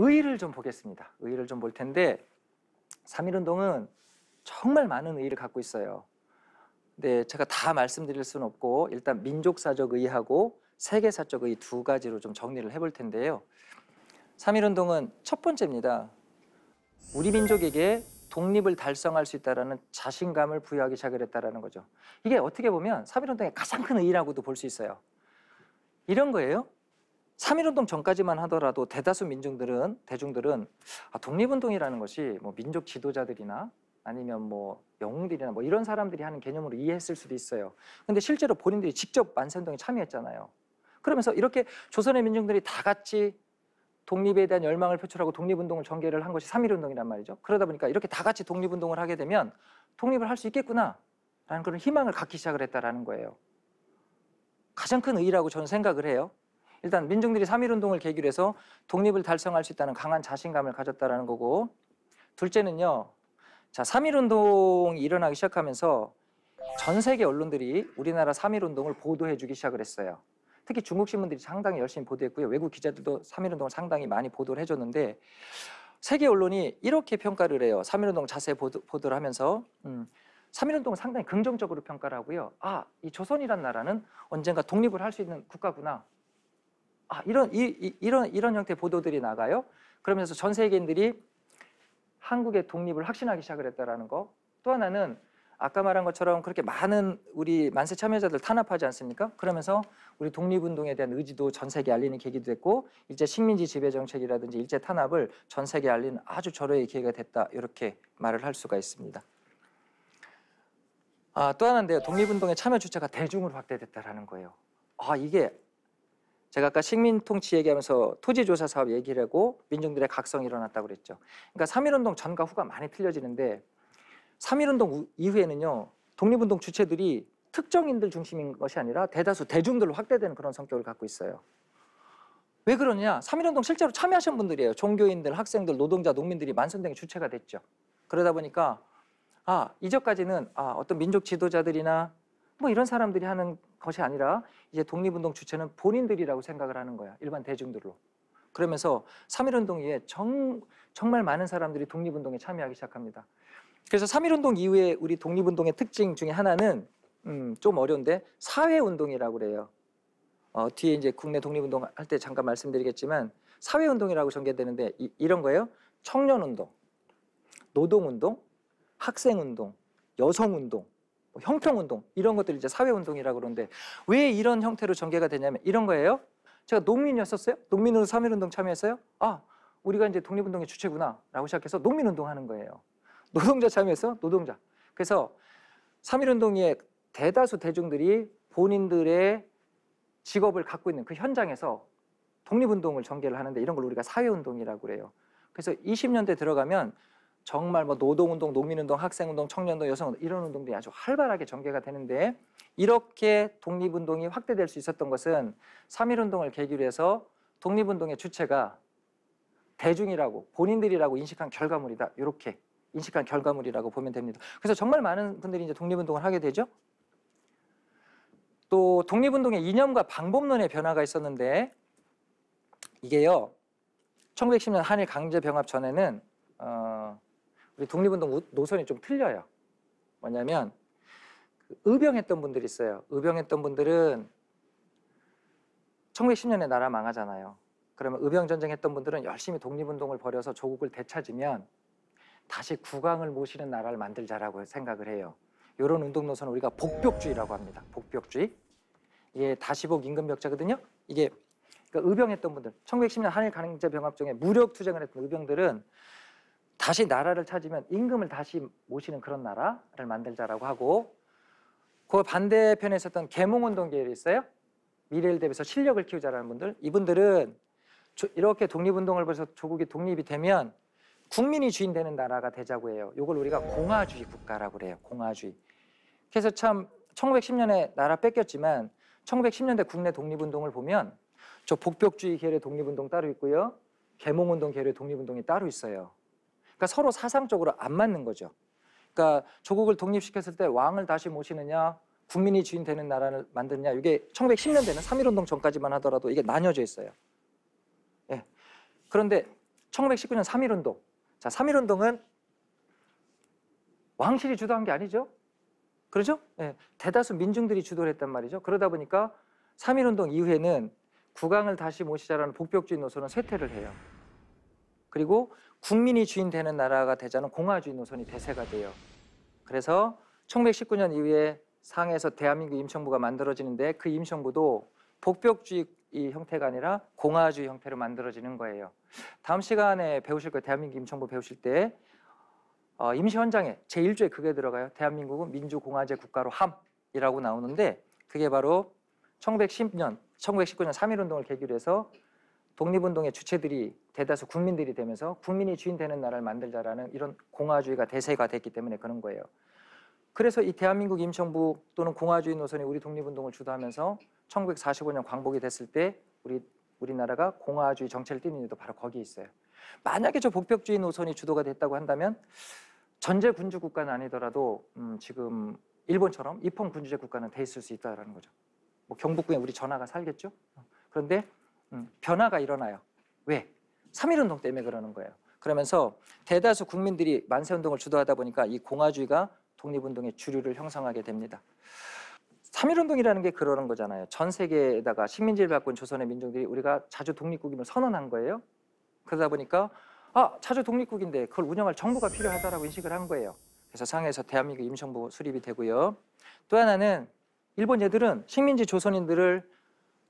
의의를 좀 보겠습니다. 의의를 좀 볼 텐데 3.1 운동은 정말 많은 의의를 갖고 있어요. 네, 제가 다 말씀드릴 수는 없고 일단 민족사적 의의하고 세계사적 의의 두 가지로 좀 정리를 해볼 텐데요. 3.1 운동은 첫 번째입니다. 우리 민족에게 독립을 달성할 수 있다라는 자신감을 부여하기 시작을 했다는 거죠. 이게 어떻게 보면 3.1 운동의 가장 큰 의의라고도 볼 수 있어요. 이런 거예요. 3.1운동 전까지만 하더라도 대다수 민중들은, 대중들은 아, 독립운동이라는 것이 뭐 민족 지도자들이나 아니면 뭐 영웅들이나 뭐 이런 사람들이 하는 개념으로 이해했을 수도 있어요. 근데 실제로 본인들이 직접 만세운동에 참여했잖아요. 그러면서 이렇게 조선의 민중들이 다 같이 독립에 대한 열망을 표출하고 독립운동을 전개를 한 것이 3.1운동이란 말이죠. 그러다 보니까 이렇게 다 같이 독립운동을 하게 되면 독립을 할 수 있겠구나 라는 그런 희망을 갖기 시작을 했다라는 거예요. 가장 큰 의의라고 저는 생각을 해요. 일단 민중들이 3.1운동을 계기로 해서 독립을 달성할 수 있다는 강한 자신감을 가졌다라는 거고 둘째는요. 자, 3.1운동이 일어나기 시작하면서 전 세계 언론들이 우리나라 3.1운동을 보도해 주기 시작을 했어요. 특히 중국 신문들이 상당히 열심히 보도했고요. 외국 기자들도 3.1운동을 상당히 많이 보도를 해줬는데 세계 언론이 이렇게 평가를 해요. 3.1운동 자세히 보도, 를 하면서 음, 3.1운동을 상당히 긍정적으로 평가를 하고요. 아, 이 조선이란 나라는 언젠가 독립을 할 수 있는 국가구나. 아, 이런 이, 이런 이런 형태 의 보도들이 나가요. 그러면서 전 세계인들이 한국의 독립을 확신하기 시작을 했다라는 거. 또 하나는 아까 말한 것처럼 그렇게 많은 우리 만세 참여자들 탄압하지 않습니까? 그러면서 우리 독립운동에 대한 의지도 전 세계에 알리는 계기도 됐고 일제 식민지 지배 정책이라든지 일제 탄압을 전 세계에 알리는 아주 절호의 기회가 됐다 이렇게 말을 할 수가 있습니다. 아, 또 하나인데요. 독립운동의 참여 주체가 대중으로 확대됐다라는 거예요. 아, 이게 제가 아까 식민통치 얘기하면서 토지조사 사업 얘기를 하고 민중들의 각성이 일어났다고 그랬죠. 그러니까 3.1운동 전과 후가 많이 틀려지는데 3.1운동 이후에는요. 독립운동 주체들이 특정인들 중심인 것이 아니라 대다수 대중들로 확대되는 그런 성격을 갖고 있어요. 왜 그러냐? 3.1운동 실제로 참여하신 분들이에요. 종교인들, 학생들, 노동자, 농민들이 만선등의 주체가 됐죠. 그러다 보니까 아, 이전까지는 아, 어떤 민족 지도자들이나 뭐 이런 사람들이 하는 것이 아니라 이제 독립운동 주체는 본인들이라고 생각을 하는 거야. 일반 대중들로. 그러면서 3.1운동 이후에 정, 정말 많은 사람들이 독립운동에 참여하기 시작합니다. 그래서 3.1운동 이후에 우리 독립운동의 특징 중에 하나는 음, 좀 어려운데 사회운동이라고 그래요. 어, 뒤에 이제 국내 독립운동 할 때 잠깐 말씀드리겠지만 사회운동이라고 전개되는데 이, 이런 거예요. 청년운동, 노동운동, 학생운동, 여성운동, 형평운동 이런 것들 이제 사회운동이라 고 그러는데 왜 이런 형태로 전개가 되냐면 이런 거예요. 제가 농민이었었어요. 농민으로 삼일운동 참여했어요. 아 우리가 이제 독립운동의 주체구나라고 시작해서 농민운동 하는 거예요. 노동자 참여해서 노동자. 그래서 삼일운동의 대다수 대중들이 본인들의 직업을 갖고 있는 그 현장에서 독립운동을 전개를 하는데 이런 걸 우리가 사회운동이라고 그래요. 그래서 20년대 들어가면 정말 뭐 노동운동, 농민운동, 학생운동, 청년운동, 여성운동 이런 운동들이 아주 활발하게 전개가 되는데 이렇게 독립운동이 확대될 수 있었던 것은 3.1운동을 계기로 해서 독립운동의 주체가 대중이라고 본인들이라고 인식한 결과물이다 이렇게 인식한 결과물이라고 보면 됩니다. 그래서 정말 많은 분들이 이제 독립운동을 하게 되죠. 또 독립운동의 이념과 방법론의 변화가 있었는데 이게요. 1910년 한일 강제 병합 전에는 어, 우리 독립운동 노선이 좀 틀려요. 뭐냐면 그 의병했던 분들이 있어요. 의병했던 분들은 1910년에 나라 망하잖아요. 그러면 의병 전쟁했던 분들은 열심히 독립운동을 벌여서 조국을 되찾으면 다시 국왕을 모시는 나라를 만들자라고 생각을 해요. 이런 운동 노선은 우리가 복벽주의라고 합니다. 복벽주의. 이게 다시복 임금벽자거든요. 이게 그러니까 의병했던 분들, 1910년 한일 간제 병합 중에 무력 투쟁을 했던 의병들은 다시 나라를 찾으면 임금을 다시 모시는 그런 나라를 만들자라고 하고 그 반대편에 있었던 계몽운동 계열이 있어요. 미래를 대비해서 실력을 키우자라는 분들 이분들은 이렇게 독립운동을 벌여서 조국이 독립이 되면 국민이 주인 되는 나라가 되자고 해요. 이걸 우리가 공화주의 국가라고 그래요. 공화주의. 그래서 참 1910년에 나라 뺏겼지만 1910년대 국내 독립운동을 보면 저 복벽주의 계열의 독립운동 따로 있고요. 계몽운동 계열의 독립운동이 따로 있어요. 그러니까 서로 사상적으로 안 맞는 거죠. 그러니까 조국을 독립시켰을 때 왕을 다시 모시느냐 국민이 주인 되는 나라를 만드느냐 이게 1910년대는 3.1운동 전까지만 하더라도 이게 나뉘어져 있어요. 예. 그런데 1919년 3.1운동 자 3.1운동은 왕실이 주도한 게 아니죠. 그렇죠? 예. 대다수 민중들이 주도를 했단 말이죠. 그러다 보니까 3.1운동 이후에는 국왕을 다시 모시자라는 복벽주의 노선은 쇠퇴를 해요. 그리고 국민이 주인 되는 나라가 되자는 공화주의 노선이 대세가 돼요. 그래서 1919년 이후에 상에서 대한민국 임청부가 만들어지는데 그 임청부도 복벽주의 형태가 아니라 공화주의 형태로 만들어지는 거예요. 다음 시간에 배우실 거예요. 대한민국 임청부 배우실 때 어, 임시 헌장에 제 1조에 그게 들어가요. 대한민국은 민주공화제 국가로 함이라고 나오는데 그게 바로 1910년, 1919년 3.1 운동을 계기로 해서 독립운동의 주체들이 대다수 국민들이 되면서 국민이 주인 되는 나라를 만들자라는 이런 공화주의가 대세가 됐기 때문에 그런 거예요. 그래서 이 대한민국 임청부 또는 공화주의 노선이 우리 독립운동을 주도하면서 1945년 광복이 됐을 때 우리 우리나라가 공화주의 정체를 띠는 이도 바로 거기에 있어요. 만약에 저 복벽주의 노선이 주도가 됐다고 한다면 전제 군주 국가는 아니더라도 음, 지금 일본처럼 입헌 군주제 국가는 돼 있을 수 있다라는 거죠. 뭐경북군에 우리 전화가 살겠죠. 그런데 음, 변화가 일어나요. 왜? 3.1운동 때문에 그러는 거예요. 그러면서 대다수 국민들이 만세운동을 주도하다 보니까 이 공화주의가 독립운동의 주류를 형성하게 됩니다. 3.1운동이라는 게 그러는 거잖아요. 전 세계에다가 식민지를 바꾼 조선의 민족들이 우리가 자주 독립국임을 선언한 거예요. 그러다 보니까 아, 자주 독립국인데 그걸 운영할 정부가 필요하다라고 인식을 한 거예요. 그래서 상해에서 대한민국 임시정부 수립이 되고요. 또 하나는 일본 애들은 식민지 조선인들을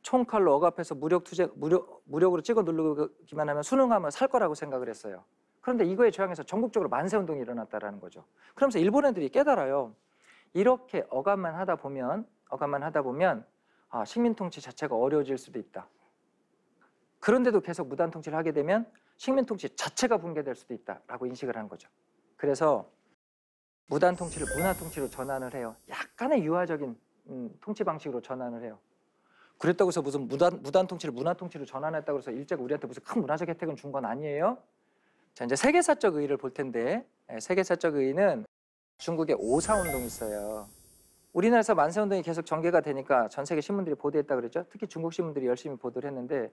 총칼로 억압해서 무력 투쟁 무력 무력으로 찍어 누르기만 하면 순응하면살 거라고 생각을 했어요. 그런데 이거에 저항해서 전국적으로 만세 운동이 일어났다라는 거죠. 그러면서 일본 애들이 깨달아요. 이렇게 억압만 하다 보면 억압만 하다 보면 아, 식민 통치 자체가 어려워질 수도 있다. 그런데도 계속 무단 통치를 하게 되면 식민 통치 자체가 붕괴될 수도 있다라고 인식을 한 거죠. 그래서 무단 통치를 문화 통치로 전환을 해요. 약간의 유화적인 음, 통치 방식으로 전환을 해요. 그랬다고 해서 무슨 무단, 무단 통치를 문화 통치로 전환했다고 해서 일제가 우리한테 무슨 큰 문화적 혜택은 준 건 아니에요. 자, 이제 세계사적 의의를 볼 텐데 예, 세계사적 의의는 중국의 오사운동이 있어요. 우리나라에서 만세운동이 계속 전개가 되니까 전 세계 신문들이 보도했다 그랬죠. 특히 중국 신문들이 열심히 보도를 했는데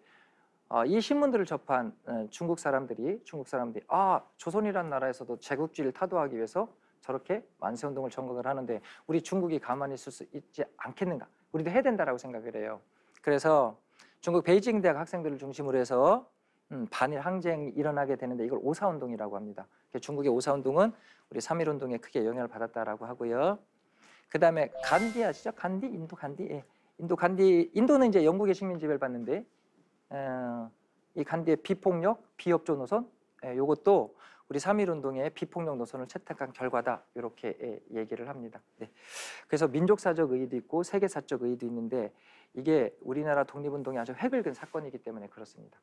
어, 이 신문들을 접한 어, 중국 사람들이 중국 사람들이 아 조선이란 나라에서도 제국주의를 타도하기 위해서 저렇게 만세운동을 전공을 하는데 우리 중국이 가만히 있을 수 있지 않겠는가? 우리도 해야 된다라고 생각을 해요. 그래서 중국 베이징 대학 학생들을 중심으로 해서 음, 반일 항쟁이 일어나게 되는데 이걸 오사 운동이라고 합니다. 중국의 오사 운동은 우리 삼일 운동에 크게 영향을 받았다라고 하고요. 그다음에 간디 아시죠? 간디 인도 간디 예. 인도 간디 인도는 이제 영국의 식민 지배를 받는데 어, 이 간디의 비폭력, 비협조 노선 예, 요것도 우리 3.1운동의 비폭력 노선을 채택한 결과다 이렇게 예, 얘기를 합니다. 네. 그래서 민족사적 의의도 있고 세계사적 의의도 있는데 이게 우리나라 독립운동이 아주 획을 근 사건이기 때문에 그렇습니다.